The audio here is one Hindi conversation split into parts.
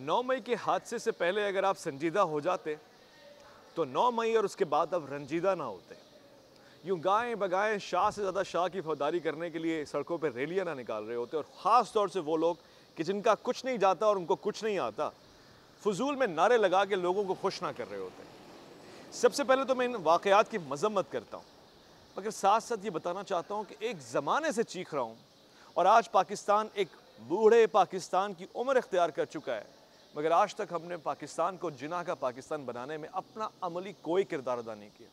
9 मई के हादसे से पहले अगर आप संजीदा हो जाते तो 9 मई और उसके बाद आप रंजीदा ना होते यूँ गायें बगाएं शाह से ज़्यादा शाह की फौदारी करने के लिए सड़कों पर रैलियाँ ना निकाल रहे होते और ख़ास तौर से वो लोग कि जिनका कुछ नहीं जाता और उनको कुछ नहीं आता फजूल में नारे लगा के लोगों को खुश ना कर रहे होते सबसे पहले तो मैं इन वाक़ात की मजम्मत करता हूँ मगर साथ साथ ये बताना चाहता हूँ कि एक ज़माने से चीख रहा हूँ और आज पाकिस्तान एक बूढ़े पाकिस्तान की उम्र इख्तियार कर चुका है मगर आज तक हमने पाकिस्तान को जिना का पाकिस्तान बनाने में अपना अमली कोई किरदार अदा नहीं किया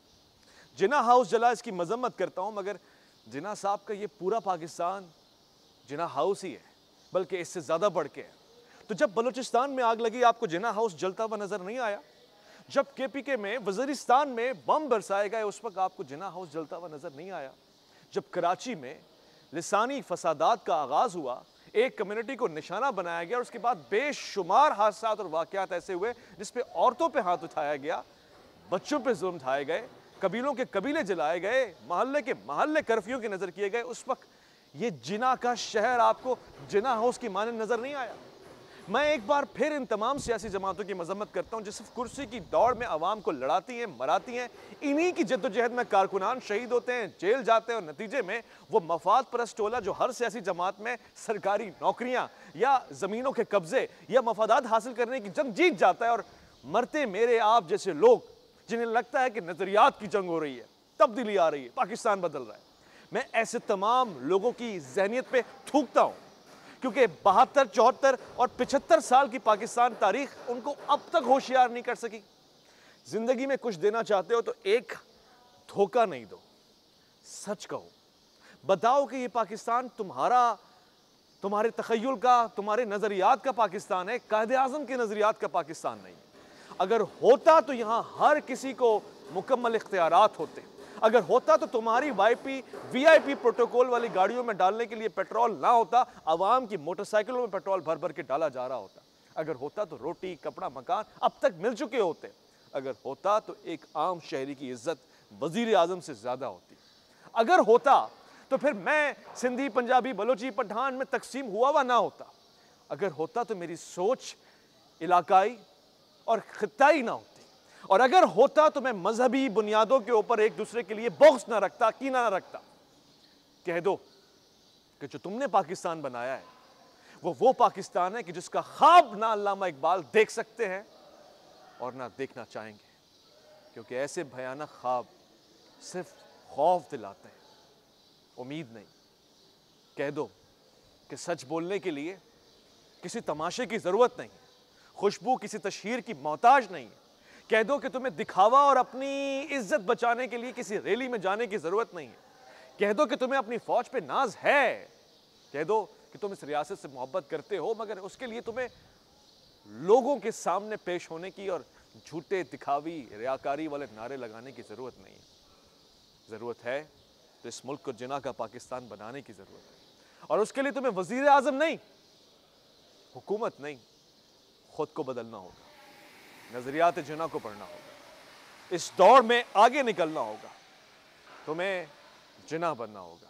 जिना हाउस जला इसकी मजम्मत करता हूँ मगर जिना साहब का ये पूरा पाकिस्तान जिना हाउस ही है बल्कि इससे ज़्यादा बढ़ के है तो जब बलूचिस्तान में आग लगी आपको जिना हाउस जलता हुआ नज़र नहीं आया जब के पी के में वजरिस्तान में बम बरसाए गए उस वक्त आपको जिना हाउस जलता हुआ नज़र नहीं आया जब कराची में लसानी फसादात का आगाज़ हुआ एक कम्युनिटी को निशाना बनाया गया और उसके बाद बेशुमार हादसा और वाकयात ऐसे हुए जिसपे औरतों पर हाथ उठाया गया बच्चों पर जुर्म ढाए गए कबीलों के कबीले जलाए गए मोहल्ले के मोहल्ले कर्फ्यू की नज़र किए गए उस वक्त ये जिना का शहर आपको जिना हाउस की माने नज़र नहीं आया मैं एक बार फिर इन तमाम सियासी जमातों की मजम्मत करता हूँ जो सिर्फ कुर्सी की दौड़ में आवाम को लड़ाती हैं मराती हैं इन्हीं की जद्दोजहद में कारकुनान शहीद होते हैं जेल जाते हैं और नतीजे में वो मफाद परस टोला जो हर सियासी जमात में सरकारी नौकरियाँ या ज़मीनों के कब्ज़े या मफादात हासिल करने की जंग जीत जाता है और मरते मेरे आप जैसे लोग जिन्हें लगता है कि नज़रियात की जंग हो रही है तब्दीली आ रही है पाकिस्तान बदल रहा है मैं ऐसे तमाम लोगों की जहनीत पर थूकता हूँ क्योंकि बहत्तर चौहत्तर और पिछहत्तर साल की पाकिस्तान तारीख उनको अब तक होशियार नहीं कर सकी ज़िंदगी में कुछ देना चाहते हो तो एक धोखा नहीं दो सच कहो बताओ कि ये पाकिस्तान तुम्हारा तुम्हारे तखयल का तुम्हारे नज़रियात का पाकिस्तान है कायद अजम के नज़रियात का पाकिस्तान नहीं अगर होता तो यहाँ हर किसी को मुकम्मल इख्तियार होते हैं अगर होता तो तुम्हारी वाईपी वीआईपी प्रोटोकॉल वाली गाड़ियों में डालने के लिए पेट्रोल ना होता आवाम की मोटरसाइकिलों में पेट्रोल भर भर के डाला जा रहा होता अगर होता तो रोटी कपड़ा मकान अब तक मिल चुके होते अगर होता तो एक आम शहरी की इज्जत वजीर आजम से ज़्यादा होती अगर होता तो फिर मैं सिंधी पंजाबी बलोची पठान में तकसीम हुआ हुआ ना होता अगर होता तो मेरी सोच इलाकाई और खत्ताई ना होती और अगर होता तो मैं मजहबी बुनियादों के ऊपर एक दूसरे के लिए बॉक्स ना रखता कीना ना रखता कह दो कि जो तुमने पाकिस्तान बनाया है वो वो पाकिस्तान है कि जिसका ख्वाब ना अलामा इकबाल देख सकते हैं और ना देखना चाहेंगे क्योंकि ऐसे भयानक ख्वाब सिर्फ खौफ दिलाते हैं उम्मीद नहीं कह दो कि सच बोलने के लिए किसी तमाशे की ज़रूरत नहीं है खुशबू किसी तशहर की मोहताज नहीं है कह दो कि तुम्हें दिखावा और अपनी इज्जत बचाने के लिए किसी रैली में जाने की जरूरत नहीं है कह दो कि तुम्हें अपनी फौज पे नाज है कह दो कि तुम इस रियासत से मोहब्बत करते हो मगर उसके लिए तुम्हें लोगों के सामने पेश होने की और झूठे दिखावी रियाकारी वाले नारे लगाने की ज़रूरत नहीं है ज़रूरत है तो इस मुल्क को जिना का पाकिस्तान बनाने की ज़रूरत है और उसके लिए तुम्हें वजीर आजम नहीं हुकूमत नहीं खुद को बदलना होगा नज़रियात जना को पढ़ना होगा इस दौड़ में आगे निकलना होगा तुम्हें जना बनना होगा